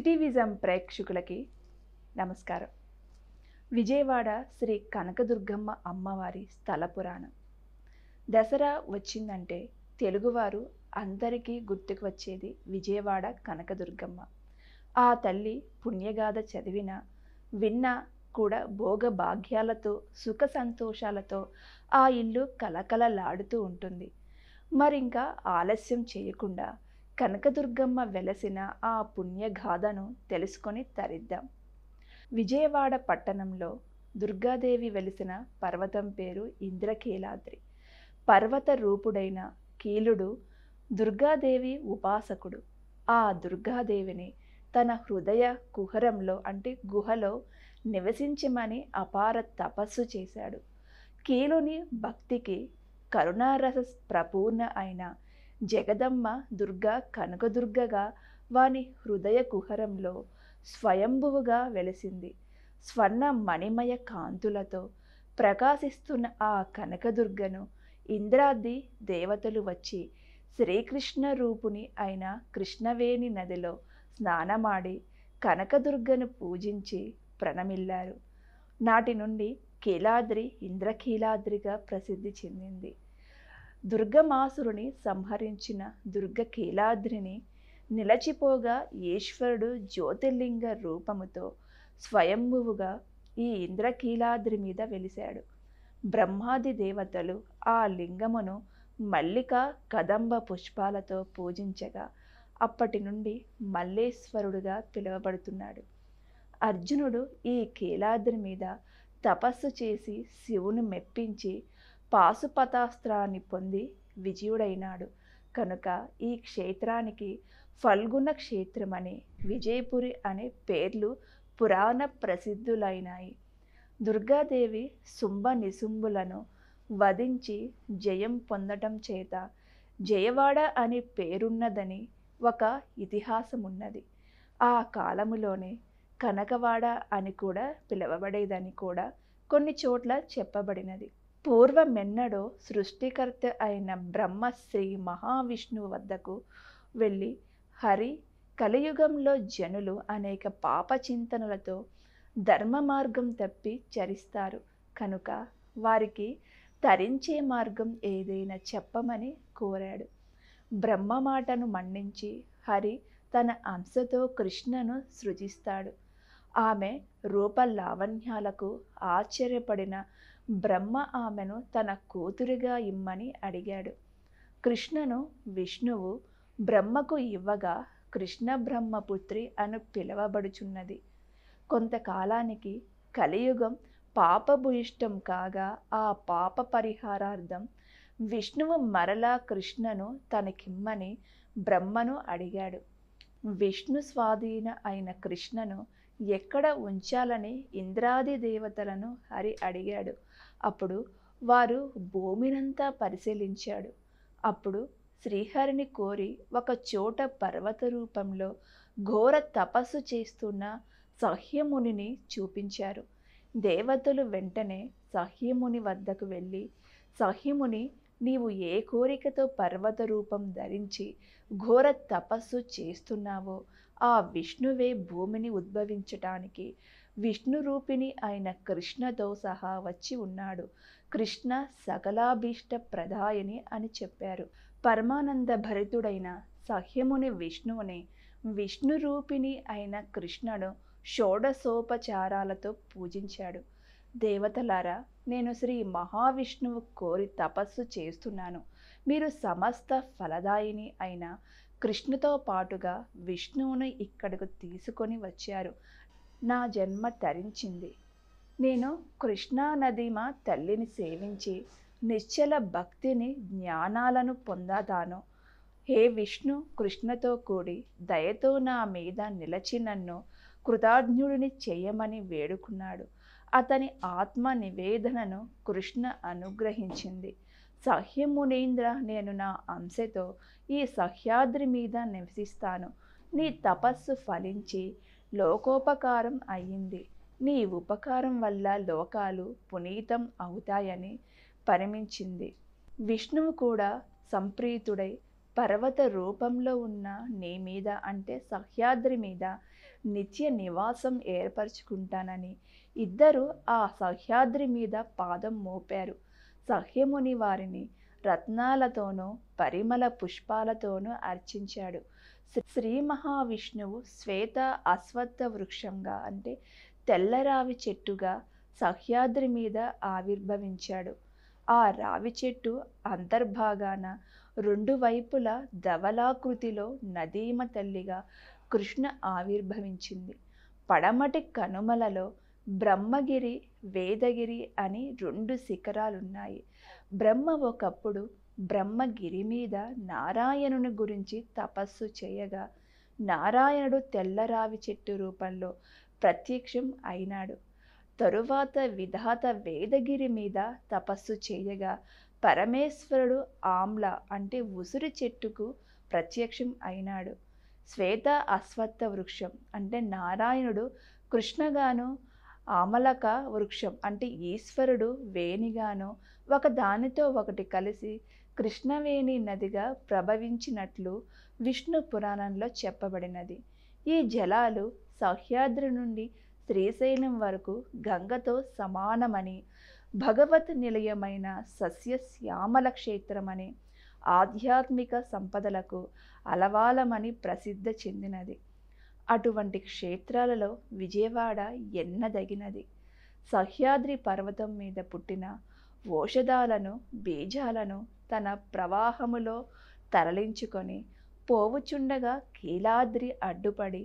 సిటీవిజం ప్రేక్షకులకి నమస్కారం విజయవాడ శ్రీ కనకదుర్గమ్మ అమ్మవారి స్థల పురాణం దసరా వచ్చిందంటే తెలుగువారు అందరికీ గుర్తుకు వచ్చేది విజయవాడ కనకదుర్గమ్మ ఆ తల్లి పుణ్యగాథ చదివిన విన్నా కూడా భోగ భాగ్యాలతో సుఖ సంతోషాలతో ఆ ఇల్లు కలకలలాడుతూ ఉంటుంది మరింకా ఆలస్యం చేయకుండా కనకదుర్గమ్మ వెలసిన ఆ పుణ్యగాథను తెలుసుకొని తరిద్దాం విజయవాడ పట్టణంలో దుర్గాదేవి వెలిసిన పర్వతం పేరు ఇంద్రకీలాద్రి పర్వత రూపుడైన కీలుడు దుర్గాదేవి ఉపాసకుడు ఆ దుర్గాదేవిని తన హృదయ కుహరంలో అంటే గుహలో నివసించమని అపార తపస్సు చేశాడు కీలుని భక్తికి కరుణారస ప్రపూర్ణ అయిన జగదమ్మ దుర్గ కనకదుర్గగా వాని హృదయ కుహరంలో స్వయంభువుగా వెలసింది స్వర్ణ మణిమయ కాంతులతో ప్రకాశిస్తున్న ఆ కనకదుర్గను ఇంద్రాది దేవతలు వచ్చి శ్రీకృష్ణ రూపుని అయిన కృష్ణవేణి నదిలో స్నానమాడి కనకదుర్గను పూజించి ప్రణమిల్లారు నాటి నుండి కీలాద్రి ఇంద్రకీలాద్రిగా ప్రసిద్ధి చెందింది దుర్గమాసురుని సంహరించిన దుర్గకీలాద్రిని నిలచిపోగా ఈశ్వరుడు జ్యోతిర్లింగ రూపముతో స్వయంభువుగా ఈ ఇంద్రకీలాద్రి మీద వెలిశాడు బ్రహ్మాది దేవతలు ఆ లింగమును మల్లిక కదంబ పుష్పాలతో పూజించగా అప్పటి నుండి మల్లేశ్వరుడుగా పిలువబడుతున్నాడు అర్జునుడు ఈ కీలాద్రి మీద తపస్సు చేసి శివుని మెప్పించి పాశుపతాస్త్రాన్ని పొంది విజయుడైనాడు కనుక ఈ క్షేత్రానికి ఫల్గుణ క్షేత్రమని విజయపురి అనే పేర్లు పురాణ ప్రసిద్ధులైనాయి దుర్గాదేవి శుంభ నిశుంభులను వధించి జయం పొందటం చేత జయవాడ అనే పేరున్నదని ఒక ఇతిహాసం ఉన్నది ఆ కాలములోనే కనకవాడ అని కూడా పిలవబడేదని కూడా కొన్ని చోట్ల చెప్పబడినది పూర్వమెన్నడో సృష్టికర్త అయిన బ్రహ్మ శ్రీ మహావిష్ణువు వద్దకు వెళ్ళి హరి కలియుగంలో జనులు అనేక పాప చింతనలతో ధర్మ మార్గం తప్పి చరిస్తారు కనుక వారికి తరించే మార్గం ఏదైనా చెప్పమని కోరాడు బ్రహ్మ మాటను మన్నించి హరి తన అంశతో కృష్ణను సృజిస్తాడు ఆమె రూప లావణ్యాలకు ఆశ్చర్యపడిన బ్రహ్మ ఆమెను తన కూతురిగా ఇమ్మని అడిగాడు కృష్ణను విష్ణువు బ్రహ్మకు ఇవ్వగా కృష్ణ బ్రహ్మపుత్రి అను పిలువబడుచున్నది కొంతకాలానికి కలియుగం పాపభూయిష్టం కాగా ఆ పాప పరిహారార్థం విష్ణువు మరలా కృష్ణను తనకిమ్మని బ్రహ్మను అడిగాడు విష్ణు స్వాధీన అయిన కృష్ణను ఎక్కడ ఉంచాలని ఇంద్రాది దేవతలను హరి అడిగాడు అప్పుడు వారు భూమినంతా పరిశీలించాడు అప్పుడు శ్రీహరిని కోరి ఒక చోట పర్వత రూపంలో ఘోర తపస్సు చేస్తున్న సహ్యమునిని చూపించారు దేవతలు వెంటనే సహ్యముని వద్దకు వెళ్ళి సహ్యముని నీవు ఏ కోరికతో పర్వత రూపం ధరించి ఘోర తపస్సు చేస్తున్నావో ఆ విష్ణువే భూమిని ఉద్భవించటానికి విష్ణురూపిణి అయిన కృష్ణతో సహా వచ్చి ఉన్నాడు కృష్ణ సకలాభీష్ట ప్రదాయని అని చెప్పారు పరమానంద భరితుడైన సహ్యముని విష్ణువుని విష్ణురూపిణి అయిన కృష్ణను షోడసోపచారాలతో పూజించాడు దేవతలారా నేను శ్రీ మహావిష్ణువు కోరి తపస్సు చేస్తున్నాను మీరు సమస్త ఫలదాయిని అయిన కృష్ణతో పాటుగా విష్ణువును ఇక్కడకు తీసుకొని వచ్చారు నా జన్మ తరించింది నేను కృష్ణానదీమ తల్లిని సేవించి నిశ్చల భక్తిని జ్ఞానాలను పొందాదాను హే విష్ణు కృష్ణతో కూడి దయతో నా మీద నిలచి నన్ను కృతాజ్ఞుడిని చేయమని వేడుకున్నాడు అతని ఆత్మ నివేదనను కృష్ణ అనుగ్రహించింది సహ్యమునీంద్ర నేను నా అంశతో ఈ సహ్యాద్రి మీద నివసిస్తాను నీ తపస్సు ఫలించి లోకోపకారం అయ్యింది నీ ఉపకారం వల్ల లోకాలు పునీతం అవుతాయని పరిమించింది విష్ణువు కూడా సంప్రీతుడై పర్వత రూపంలో ఉన్న నీ మీద అంటే సహ్యాద్రి మీద నిత్య నివాసం ఏర్పరచుకుంటానని ఇద్దరు ఆ సహ్యాద్రి మీద పాదం మోపారు సహ్యముని వారిని రత్నాలతోనూ పరిమళ పుష్పాలతోనూ అర్చించాడు శ్రీ మహావిష్ణువు శ్వేత అశ్వత్థ వృక్షంగా అంటే తెల్లరావి చెట్టుగా సహ్యాద్రి మీద ఆవిర్భవించాడు ఆ రావి చెట్టు అంతర్భాగాన రెండు వైపుల ధవలాకృతిలో నదీమ తల్లిగా కృష్ణ ఆవిర్భవించింది పడమటి కనుమలలో బ్రహ్మగిరి వేదగిరి అని రెండు శిఖరాలున్నాయి బ్రహ్మ ఒకప్పుడు బ్రహ్మగిరి మీద నారాయణుని గురించి తపస్సు చేయగా నారాయణుడు తెల్లరావి చెట్టు రూపంలో ప్రత్యక్షం అయినాడు తరువాత విధాత వేదగిరి మీద తపస్సు చేయగా పరమేశ్వరుడు ఆమ్ల అంటే ఉసిరి చెట్టుకు ప్రత్యక్షం అయినాడు శ్వేత అశ్వత్థ వృక్షం అంటే నారాయణుడు కృష్ణగాను ఆమలక వృక్షం అంటే ఈశ్వరుడు వేణిగాను ఒక దానితో ఒకటి కలిసి కృష్ణవేణి నదిగా ప్రభవించినట్లు విష్ణు పురాణంలో చెప్పబడినది ఈ జలాలు సహ్యాద్రి నుండి శ్రీశైలం వరకు గంగతో సమానమని భగవత్ నిలయమైన సస్యశ్యామల క్షేత్రమని ఆధ్యాత్మిక సంపదలకు అలవాలమని ప్రసిద్ధ చెందినది అటువంటి క్షేత్రాలలో విజయవాడ ఎన్నదగినది సహ్యాద్రి పర్వతం మీద పుట్టిన ఓషధాలను బీజాలను తన ప్రవాహములో తరలించుకొని పోవుచుండగా కీలాద్రి అడ్డుపడి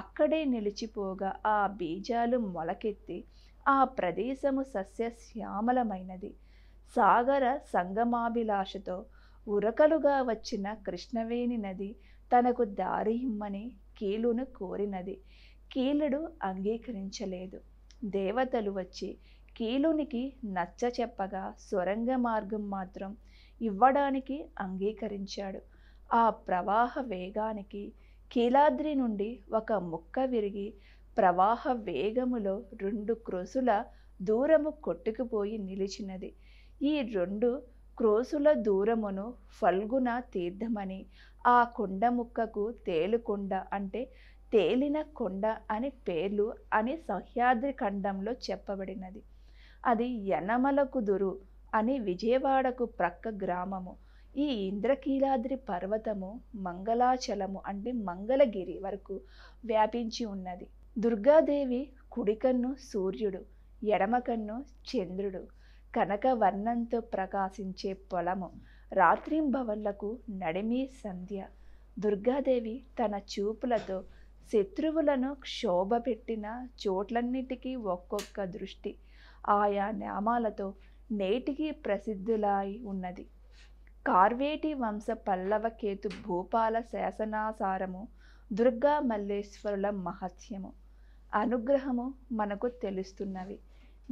అక్కడే నిలిచిపోగా ఆ బీజాలు మొలకెత్తి ఆ ప్రదేశము సస్యశ్యామలమైనది సాగర సంగమాభిలాషతో ఉరకలుగా వచ్చిన కృష్ణవేణి నది తనకు దారి ఇమ్మని కీలును కోరినది కీలుడు అంగీకరించలేదు దేవతలు వచ్చి కీలునికి నచ్చ చెప్పగా సొరంగ మార్గం మాత్రం ఇవ్వడానికి అంగీకరించాడు ఆ ప్రవాహ వేగానికి కీలాద్రి నుండి ఒక ముక్క విరిగి ప్రవాహ వేగములో రెండు క్రోసుల దూరము కొట్టుకుపోయి నిలిచినది ఈ రెండు క్రోసుల దూరమును ఫల్గున తీర్థమని ఆ కొండ ముక్కకు తేలుకొండ అంటే తేలిన కొండ అని పేర్లు అని సహ్యాద్రి ఖండంలో చెప్పబడినది అది యనమలకు దురు అని విజయవాడకు ప్రక్క గ్రామము ఈ ఇంద్రకీలాద్రి పర్వతము మంగళాచలము అంటే మంగళగిరి వరకు వ్యాపించి ఉన్నది దుర్గాదేవి కుడికన్ను సూర్యుడు ఎడమకన్ను చంద్రుడు కనకవర్ణంతో ప్రకాశించే పొలము రాత్రింబవళ్లకు నడిమి సంధ్య దుర్గాదేవి తన చూపులతో శత్రువులను క్షోభ పెట్టిన చోట్లన్నిటికీ ఒక్కొక్క దృష్టి ఆయా నామాలతో నేటికి ప్రసిద్ధులై ఉన్నది కార్వేటి వంశ పల్లవకేతు భూపాల శాసనాసారము దుర్గా మల్లేశ్వరుల మహత్యము అనుగ్రహము మనకు తెలుస్తున్నవి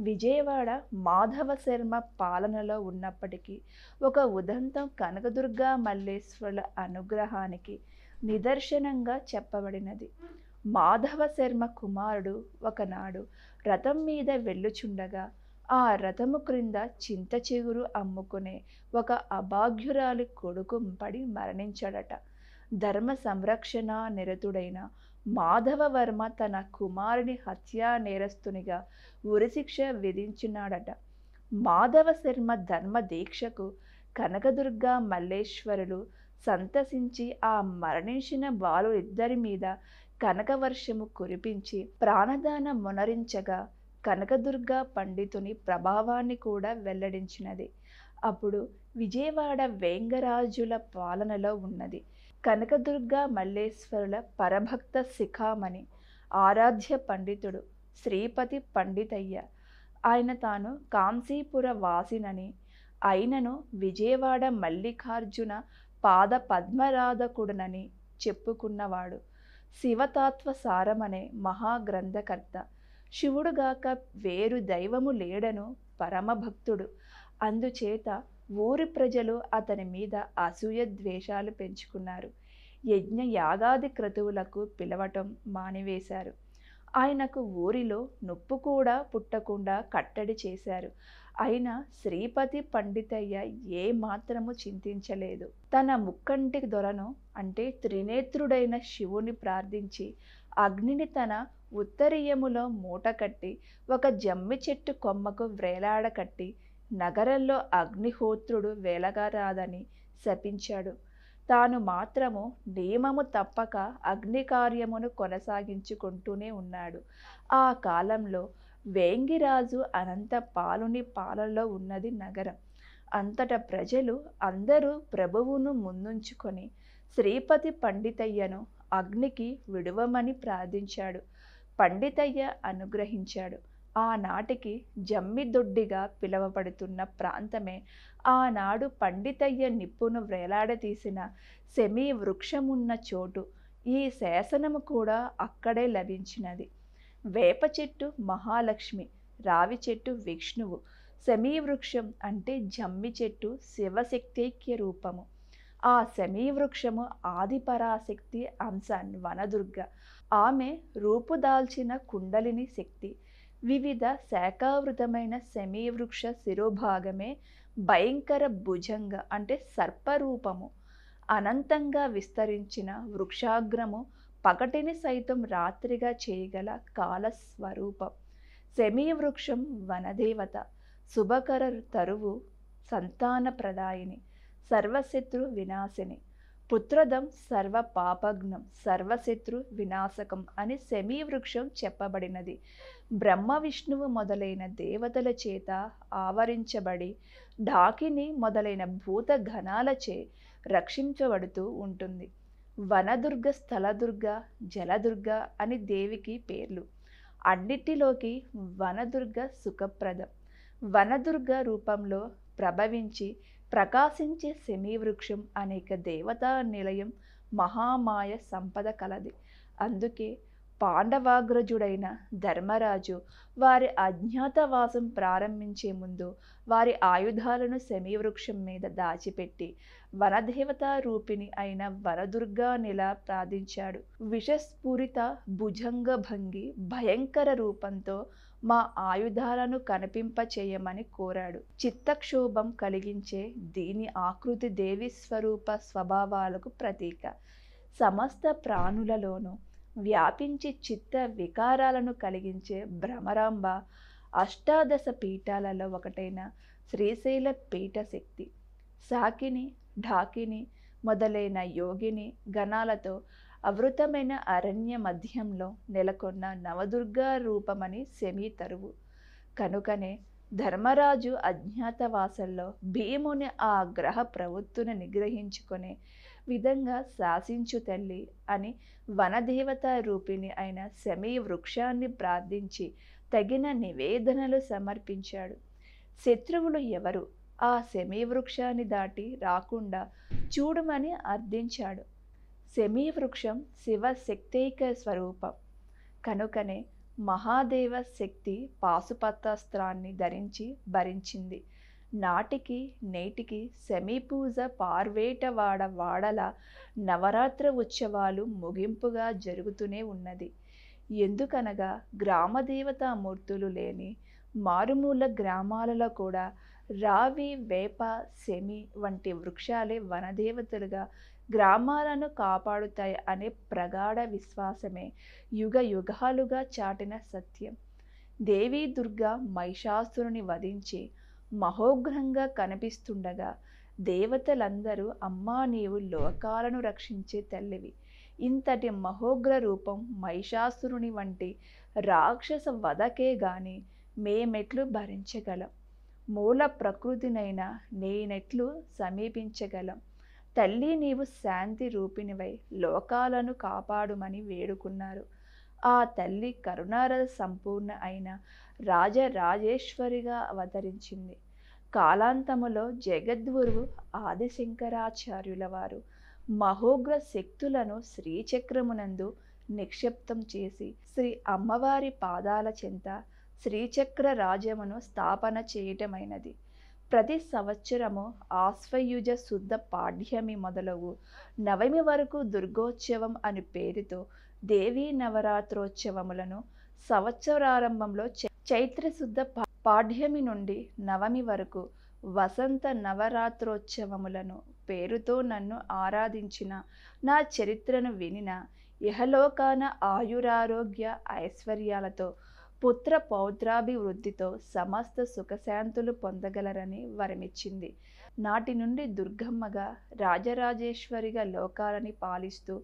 విజయవాడ మాధవ శర్మ పాలనలో ఉన్నప్పటికీ ఒక ఉదంతం కనకదుర్గా మల్లేశ్వరుల అనుగ్రహానికి నిదర్శనంగా చెప్పబడినది మాధవ శర్మ కుమారుడు ఒకనాడు రథం మీద వెళ్ళుచుండగా ఆ రథము క్రింద చింత చిగురు అమ్ముకునే ఒక అభాగ్యురాలి కొడుకు పడి మరణించాడట ధర్మ సంరక్షణ నిరతుడైన మాధవవర్మ తన కుమారుని హత్యా నేరస్తునిగా ఉరిశిక్ష విధించినాడట మాధవ శర్మ ధర్మ దీక్షకు కనకదుర్గ మల్లేశ్వరులు సంతసించి ఆ మరణించిన బాలు ఇద్దరి మీద కనకవర్షము కురిపించి ప్రాణదాన మొనరించగా కనకదుర్గ పండితుని ప్రభావాన్ని కూడా వెల్లడించినది అప్పుడు విజయవాడ వేంగరాజుల పాలనలో ఉన్నది కనకదుర్గ మల్లేశ్వరుల పరభక్త శిఖామణి ఆరాధ్య పండితుడు శ్రీపతి పండితయ్య ఆయన తాను కాంసీపుర వాసినని అయినను విజయవాడ మల్లికార్జున పాద పద్మరాధకుడునని చెప్పుకున్నవాడు శివతాత్వ సారమనే మహాగ్రంథకర్త శివుడుగాక వేరు దైవము లేడను పరమభక్తుడు అందుచేత ఊరి ప్రజలు అతని మీద అసూయ ద్వేషాలు పెంచుకున్నారు యజ్ఞ యాగాది క్రతువులకు పిలవటం మానివేశారు ఆయనకు ఊరిలో నొప్పు కూడా పుట్టకుండా కట్టడి చేశారు అయినా శ్రీపతి పండితయ్య ఏ మాత్రము చింతించలేదు తన ముక్కంటి దొరను అంటే త్రినేత్రుడైన శివుని ప్రార్థించి అగ్నిని తన ఉత్తరీయములో మూట కట్టి ఒక జమ్మి చెట్టు కొమ్మకు కట్టి నగరంలో అగ్నిహోత్రుడు వేలగారాదని శపించాడు తాను మాత్రము నియమము తప్పక అగ్ని కార్యమును కొనసాగించుకుంటూనే ఉన్నాడు ఆ కాలంలో వేంగిరాజు అనంత పాలుని పాలలో ఉన్నది నగరం అంతట ప్రజలు అందరూ ప్రభువును ముందుంచుకొని శ్రీపతి పండితయ్యను అగ్నికి విడవమని ప్రార్థించాడు పండితయ్య అనుగ్రహించాడు ఆనాటికి జమ్మిదొడ్డిగా పిలువబడుతున్న ప్రాంతమే ఆనాడు పండితయ్య నిప్పును వేలాడదీసిన సెమీ వృక్షమున్న చోటు ఈ శాసనము కూడా అక్కడే లభించినది వేప చెట్టు మహాలక్ష్మి రావి చెట్టు విష్ణువు సెమీ వృక్షం అంటే జమ్మి చెట్టు శివశక్తైక్య రూపము ఆ శమీవృక్షము ఆదిపరాశక్తి అంశాన్ని వనదుర్గ ఆమె రూపుదాల్చిన కుండలిని శక్తి వివిధ శాఖావృతమైన శమీవృక్ష శిరోభాగమే భయంకర భుజంగ అంటే సర్పరూపము అనంతంగా విస్తరించిన వృక్షాగ్రము పగటిని సైతం రాత్రిగా చేయగల కాలస్వరూపం శమీవృక్షం వనదేవత శుభకర తరువు సంతాన ప్రదాయిని సర్వశత్రు వినాశిని పుత్రదం సర్వ పాపఘ్నం సర్వశత్రు వినాశకం అని వృక్షం చెప్పబడినది బ్రహ్మ విష్ణువు మొదలైన దేవతల చేత ఆవరించబడి ఢాకిని మొదలైన భూత ఘనాలచే రక్షించబడుతూ ఉంటుంది వనదుర్గ స్థలదుర్గ జలదుర్గ అని దేవికి పేర్లు అన్నిటిలోకి వనదుర్గ సుఖప్రదం వనదుర్గ రూపంలో ప్రభవించి ప్రకాశించే వృక్షం అనేక దేవతా నిలయం మహామాయ సంపద కలది అందుకే పాండవాగ్రజుడైన ధర్మరాజు వారి అజ్ఞాతవాసం ప్రారంభించే ముందు వారి ఆయుధాలను శమీవృక్షం మీద దాచిపెట్టి వనదేవత రూపిణి అయిన వరదుర్గా నెల ప్రార్థించాడు విషస్పూరిత భుజంగ భంగి భయంకర రూపంతో మా ఆయుధాలను కనిపింప చేయమని కోరాడు చిత్తక్షోభం కలిగించే దీని ఆకృతి దేవి స్వరూప స్వభావాలకు ప్రతీక సమస్త ప్రాణులలోనూ వ్యాపించి చిత్త వికారాలను కలిగించే భ్రమరాంబ అష్టాదశ పీఠాలలో ఒకటైన శ్రీశైల పీఠశక్తి సాకిని ఢాకిని మొదలైన యోగిని గణాలతో అవృతమైన అరణ్య మధ్యంలో నెలకొన్న నవదుర్గా రూపమని తరువు కనుకనే ధర్మరాజు అజ్ఞాతవాసంలో భీముని ఆ గ్రహ ప్రవృత్తును నిగ్రహించుకునే విధంగా శాసించు తల్లి అని వనదేవత రూపిణి అయిన శమీ వృక్షాన్ని ప్రార్థించి తగిన నివేదనలు సమర్పించాడు శత్రువులు ఎవరు ఆ శమీ వృక్షాన్ని దాటి రాకుండా చూడమని అర్థించాడు శమీ వృక్షం శివ శక్తైక స్వరూపం కనుకనే మహాదేవ శక్తి పాశుపత్రాన్ని ధరించి భరించింది నాటికి నేటికి సమీపూజ పార్వేటవాడ వాడల నవరాత్ర ఉత్సవాలు ముగింపుగా జరుగుతూనే ఉన్నది ఎందుకనగా గ్రామదేవతామూర్తులు లేని మారుమూల గ్రామాలలో కూడా రావి వేప సెమి వంటి వృక్షాలే వనదేవతలుగా గ్రామాలను కాపాడుతాయి అనే ప్రగాఢ విశ్వాసమే యుగ యుగాలుగా చాటిన సత్యం దేవీ దుర్గా మహిషాసురుని వధించి మహోగ్రంగా కనిపిస్తుండగా దేవతలందరూ అమ్మా నీవు లోకాలను రక్షించే తల్లివి ఇంతటి మహోగ్ర రూపం మహిషాసురుని వంటి రాక్షస వధకే గాని మేమెట్లు భరించగలం మూల ప్రకృతినైన నేనెట్లు సమీపించగలం తల్లి నీవు శాంతి రూపినివై లోకాలను కాపాడుమని వేడుకున్నారు ఆ తల్లి కరుణారథ సంపూర్ణ అయిన రాజరాజేశ్వరిగా అవతరించింది కాలాంతములో జగద్గురువు ఆదిశంకరాచార్యుల వారు మహోగ్ర శక్తులను శ్రీచక్రమునందు నిక్షిప్తం చేసి శ్రీ అమ్మవారి పాదాల చెంత శ్రీచక్ర రాజ్యమును స్థాపన చేయటమైనది ప్రతి సంవత్సరము ఆశ్వయుజ శుద్ధ పాఠ్యమి మొదలవు నవమి వరకు దుర్గోత్సవం అని పేరుతో దేవీ నవరాత్రోత్సవములను సంవత్సరారంభంలో చైత్రశుద్ధ పాఠ్యమి నుండి నవమి వరకు వసంత నవరాత్రోత్సవములను పేరుతో నన్ను ఆరాధించిన నా చరిత్రను వినిన ఇహలోకాన ఆయురారోగ్య ఐశ్వర్యాలతో పుత్ర పౌత్రాభివృద్ధితో సమస్త సుఖశాంతులు పొందగలరని వరమిచ్చింది నాటి నుండి దుర్గమ్మగా రాజరాజేశ్వరిగా లోకాలని పాలిస్తూ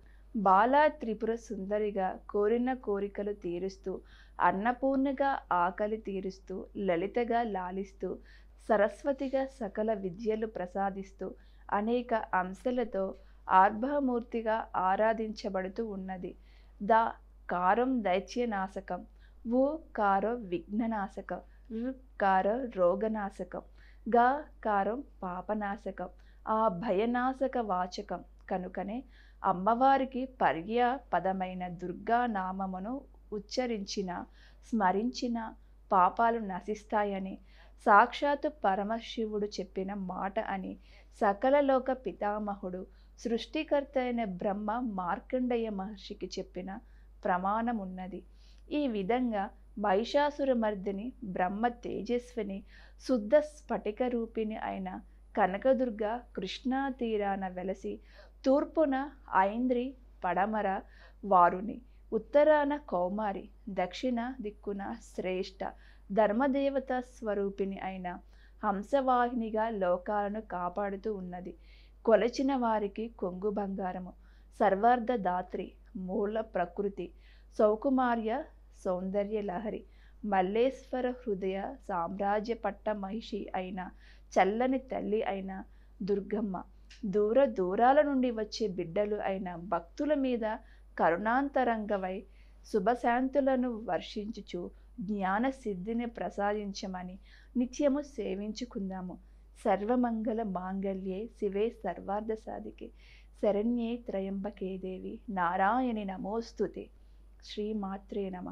బాలా త్రిపుర సుందరిగా కోరిన కోరికలు తీరుస్తూ అన్నపూర్ణగా ఆకలి తీరుస్తూ లలితగా లాలిస్తూ సరస్వతిగా సకల విద్యలు ప్రసాదిస్తూ అనేక అంశలతో ఆర్భమూర్తిగా ఆరాధించబడుతూ ఉన్నది ద కారం దైత్యనాశకం ఊ కారో విఘ్ననాశకం ఋ కారో రోగనాశకం గ కారం పాపనాశకం ఆ భయనాశక వాచకం కనుకనే అమ్మవారికి పర్యాపదమైన దుర్గా నామమును ఉచ్చరించిన స్మరించిన పాపాలు నశిస్తాయని సాక్షాత్ పరమశివుడు చెప్పిన మాట అని సకలలోక పితామహుడు సృష్టికర్త అయిన బ్రహ్మ మార్కండయ్య మహర్షికి చెప్పిన ప్రమాణం ఉన్నది ఈ విధంగా మహిషాసుర మర్దిని బ్రహ్మ తేజస్విని శుద్ధ స్ఫటిక రూపిణి అయిన కనకదుర్గ కృష్ణా తీరాన వెలసి తూర్పున ఐంద్రి పడమర వారుని ఉత్తరాన కౌమారి దక్షిణ దిక్కున శ్రేష్ఠ ధర్మదేవత స్వరూపిణి అయిన హంసవాహినిగా లోకాలను కాపాడుతూ ఉన్నది కొలచిన వారికి కొంగు బంగారము సర్వార్థ దాత్రి మూల ప్రకృతి సౌకుమార్య సౌందర్య లహరి మల్లేశ్వర హృదయ సామ్రాజ్య పట్ట మహిషి అయిన చల్లని తల్లి అయిన దుర్గమ్మ దూర దూరాల నుండి వచ్చే బిడ్డలు అయిన భక్తుల మీద కరుణాంతరంగవై శుభశాంతులను వర్షించుచు జ్ఞాన సిద్ధిని ప్రసాదించమని నిత్యము సేవించుకుందాము సర్వమంగళ మాంగళ్యే శివే సర్వార్థ సాధికే శరణ్యే త్రయంబకే దేవి నారాయణి నమోస్తుతే శ్రీమాత్రే నమ